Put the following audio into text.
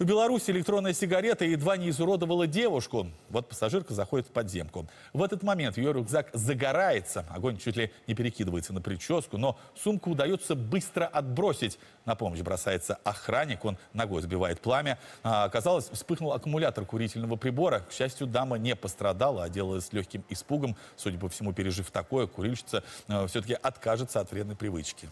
В Беларуси электронная сигарета едва не изуродовала девушку. Вот пассажирка заходит в подземку. В этот момент ее рюкзак загорается. Огонь чуть ли не перекидывается на прическу, но сумку удается быстро отбросить. На помощь бросается охранник, он ногой сбивает пламя. А, оказалось, вспыхнул аккумулятор курительного прибора. К счастью, дама не пострадала, а делалась легким испугом. Судя по всему, пережив такое, курильщица э, все-таки откажется от вредной привычки.